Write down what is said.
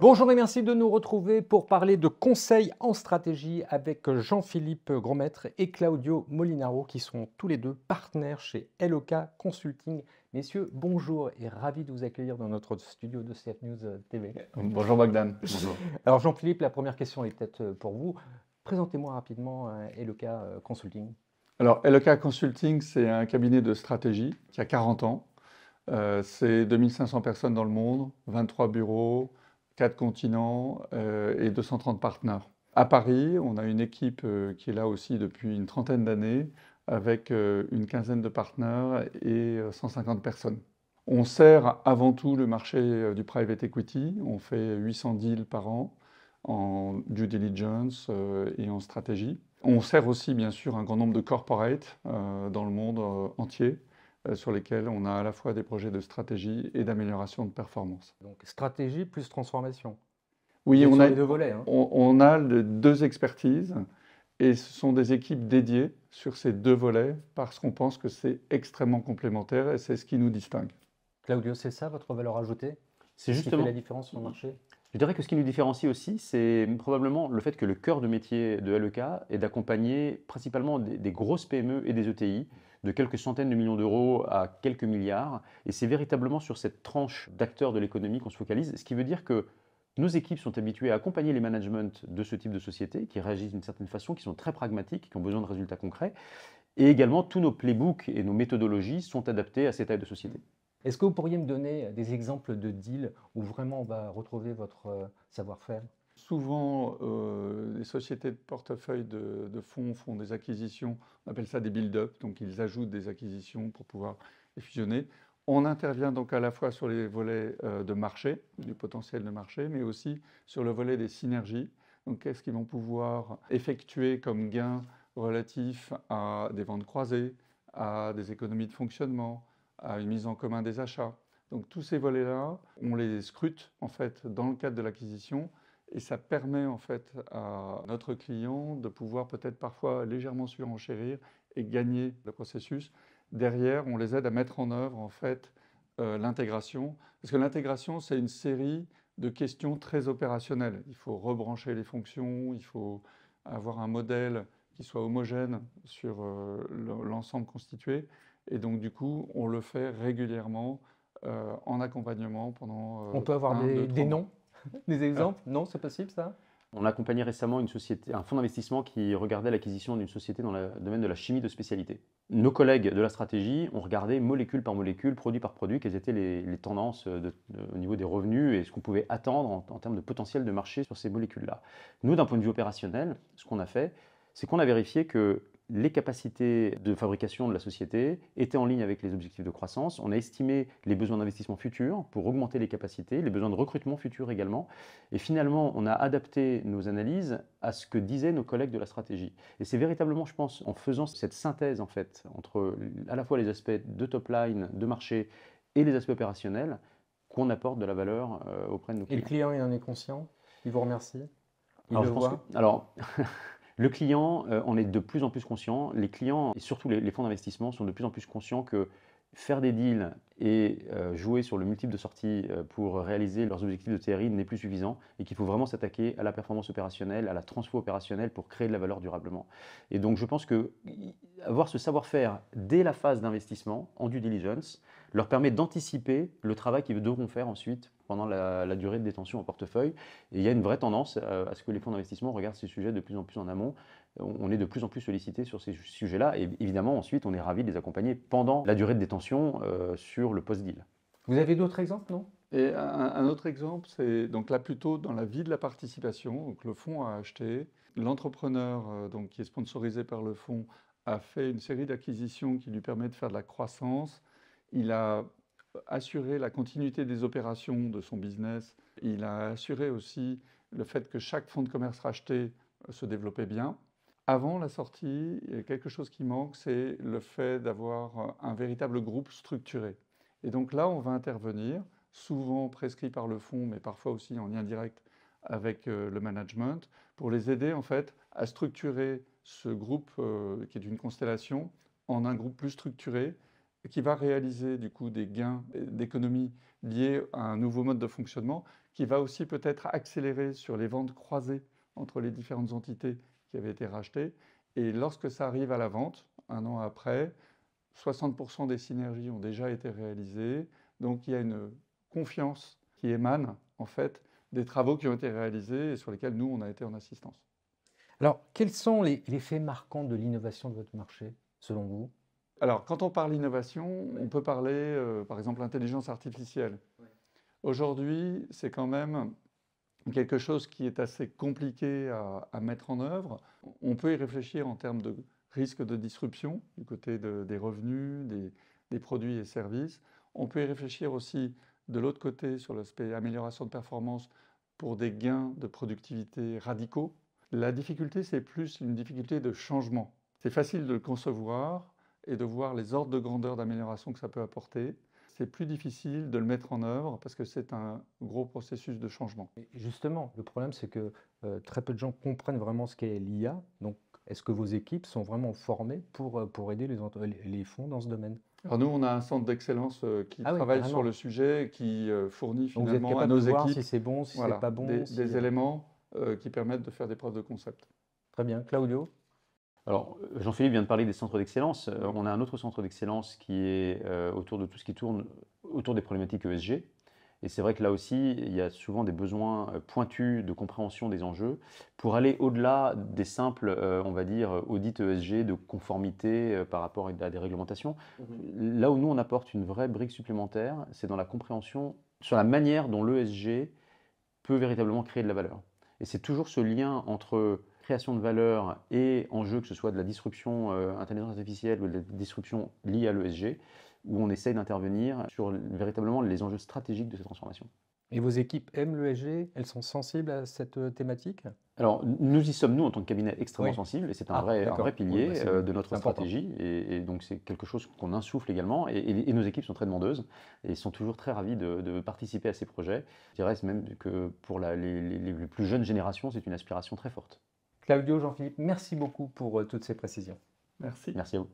Bonjour et merci de nous retrouver pour parler de conseils en stratégie avec Jean-Philippe Grandmaître et Claudio Molinaro qui sont tous les deux partenaires chez LOK Consulting. Messieurs, bonjour et ravi de vous accueillir dans notre studio de CF News euh, TV. Bonjour Bogdan. Bonjour. Alors Jean-Philippe, la première question est peut-être euh, pour vous. Présentez-moi rapidement euh, LOK Consulting. Alors LOK Consulting, c'est un cabinet de stratégie qui a 40 ans. c'est 2500 personnes dans le monde, 23 bureaux, quatre continents euh, et 230 partenaires. À Paris, on a une équipe euh, qui est là aussi depuis une trentaine d'années, avec euh, une quinzaine de partenaires et 150 personnes. On sert avant tout le marché du private equity. On fait 800 deals par an en due diligence et en stratégie. On sert aussi bien sûr un grand nombre de corporates dans le monde entier. Euh, sur lesquels on a à la fois des projets de stratégie et d'amélioration de performance. Donc stratégie plus transformation. Oui, on a, deux volets, hein. on, a deux expertises et ce sont des équipes dédiées sur ces deux volets parce qu'on pense que c'est extrêmement complémentaire et c'est ce qui nous distingue. Claudio, c'est ça votre valeur ajoutée C'est justement la différence sur le marché je dirais que ce qui nous différencie aussi, c'est probablement le fait que le cœur de métier de LEK est d'accompagner principalement des, grosses PME et des ETI de quelques centaines de millions d'euros à quelques milliards. Et c'est véritablement sur cette tranche d'acteurs de l'économie qu'on se focalise, ce qui veut dire que nos équipes sont habituées à accompagner les managements de ce type de société qui réagissent d'une certaine façon, qui sont très pragmatiques, qui ont besoin de résultats concrets. Et également, tous nos playbooks et nos méthodologies sont adaptés à ces tailles de société. Est-ce que vous pourriez me donner des exemples de deals où vraiment on va retrouver votre euh, savoir-faire Souvent, euh, les sociétés de portefeuille de, fonds font des acquisitions, on appelle ça des build-up, donc ils ajoutent des acquisitions pour pouvoir les fusionner. On intervient donc à la fois sur les volets euh, de marché, du potentiel de marché, mais aussi sur le volet des synergies. Donc, qu'est-ce qu'ils vont pouvoir effectuer comme gains relatifs à des ventes croisées, à des économies de fonctionnement, à une mise en commun des achats. Donc tous ces volets-là, on les scrute en fait dans le cadre de l'acquisition et ça permet en fait à notre client de pouvoir peut-être parfois légèrement surenchérir et gagner le processus. Derrière, on les aide à mettre en œuvre en fait euh, l'intégration parce que l'intégration c'est une série de questions très opérationnelles. Il faut rebrancher les fonctions, il faut avoir un modèle qui soit homogène sur euh, l'ensemble constitué. Et donc, du coup, on le fait régulièrement euh, en accompagnement pendant. Euh, on peut avoir des, noms, des exemples Non, c'est possible ça on accompagné récemment une société, un fonds d'investissement qui regardait l'acquisition d'une société dans le domaine de la chimie de spécialité. Nos collègues de la stratégie ont regardé molécule par molécule, produit par produit, quelles étaient les, tendances au niveau des revenus et ce qu'on pouvait attendre en, en, termes de potentiel de marché sur ces molécules-là. Nous, d'un point de vue opérationnel, ce qu'on a fait, c'est qu'on a vérifié que les capacités de fabrication de la société étaient en ligne avec les objectifs de croissance. On a estimé les besoins d'investissement futurs pour augmenter les capacités, les besoins de recrutement futurs également. Et finalement, on a adapté nos analyses à ce que disaient nos collègues de la stratégie. Et c'est véritablement, je pense, en faisant cette synthèse en fait entre à la fois les aspects de top line, de marché et les aspects opérationnels qu'on apporte de la valeur euh, auprès de nos clients. Et le client, il en est conscient Il vous remercie alors, le Alors, Le client, en euh, on est de plus en plus conscient, les clients et surtout les, fonds d'investissement sont de plus en plus conscients que faire des deals et euh, jouer sur le multiple de sortie euh, pour réaliser leurs objectifs de TRI n'est plus suffisant et qu'il faut vraiment s'attaquer à la performance opérationnelle, à la transfo opérationnelle pour créer de la valeur durablement. Et donc je pense que avoir ce savoir-faire dès la phase d'investissement en due diligence leur permet d'anticiper le travail qu'ils devront faire ensuite pendant la, durée de détention en portefeuille. Et il y a une vraie tendance euh, à, ce que les fonds d'investissement regardent ces sujets de plus en plus en amont. On est de plus en plus sollicité sur ces sujets-là. Et évidemment, ensuite, on est ravi de les accompagner pendant la durée de détention euh, sur le post-deal. Vous avez d'autres exemples, non et un, autre exemple, c'est donc là plutôt dans la vie de la participation. Donc le fonds a acheté, l'entrepreneur euh, donc qui est sponsorisé par le fonds a fait une série d'acquisitions qui lui permet de faire de la croissance il a assuré la continuité des opérations de son business. Il a assuré aussi le fait que chaque fonds de commerce racheté euh, se développait bien. Avant la sortie, euh, quelque chose qui manque, c'est le fait d'avoir euh, un véritable groupe structuré. Et donc là, on va intervenir, souvent prescrit par le fonds, mais parfois aussi en lien direct avec le management, pour les aider en fait à structurer ce groupe qui est une constellation en un groupe plus structuré qui va réaliser du coup des gains d'économie liés à un nouveau mode de fonctionnement, qui va aussi peut-être accélérer sur les ventes croisées entre les différentes entités qui avaient été rachetées. Et lorsque ça arrive à la vente, un an après, 60% des synergies ont déjà été réalisées. Donc il y a une confiance qui émane en fait des travaux qui ont été réalisés et sur lesquels nous, on a été en assistance. Alors, quels sont les faits marquants de l'innovation de votre marché, selon vous alors, quand on parle d'innovation, on peut parler, euh, par exemple, intelligence artificielle. Aujourd'hui, c'est quand même quelque chose qui est assez compliqué à, mettre en œuvre. On peut y réfléchir en termes de risque de disruption du côté des revenus, des, des, produits et services. On peut y réfléchir aussi de l'autre côté sur l'aspect amélioration de performance pour des gains de productivité radicaux. La difficulté, c'est plus une difficulté de changement. C'est facile de le concevoir, et de voir les ordres de grandeur d'amélioration que ça peut apporter. C'est plus difficile de le mettre en œuvre parce que c'est un gros processus de changement. Et justement, le problème c'est que euh, très peu de gens comprennent vraiment ce qu'est l'IA. Donc, est-ce que vos équipes sont vraiment formées pour, euh, pour aider les, les fonds dans ce domaine alors nous, on a un centre d'excellence euh, qui ah travaille sur le sujet, qui fournit finalement à nos équipes si c'est bon, si pas bon, des, éléments qui permettent de faire des preuves de concept. Très bien, Claudio. Alors, Jean-Philippe vient de parler des centres d'excellence. Euh, on a un autre centre d'excellence qui est euh, autour de tout ce qui tourne autour des problématiques ESG. Et c'est vrai que là aussi, il y a souvent des besoins euh, pointus de compréhension des enjeux pour aller au-delà des simples, on va dire, audits ESG de conformité par rapport à des réglementations. Mhm. Là où nous, on apporte une vraie brique supplémentaire, c'est dans la compréhension sur la manière dont l'ESG peut véritablement créer de la valeur. Et c'est toujours ce lien entre création de valeur et enjeux, que ce soit de la disruption euh, intelligence artificielle ou de la disruption liée à l'ESG, où on essaye d'intervenir sur véritablement les enjeux stratégiques de ces transformations. Et vos équipes aiment l'ESG Elles sont sensibles à cette euh, thématique Alors, nous y sommes, nous, en tant que cabinet, extrêmement sensible sensibles, et c'est un, ah, vrai, pilier bah, euh, de notre stratégie, et, donc c'est quelque chose qu'on insouffle également, et, nos équipes sont très demandeuses, et sont toujours très ravies de, participer à ces projets. Je dirais même que pour les plus jeunes générations, c'est une aspiration très forte. Claudio, Jean-Philippe, merci beaucoup pour euh, toutes ces précisions. Merci. Merci à vous.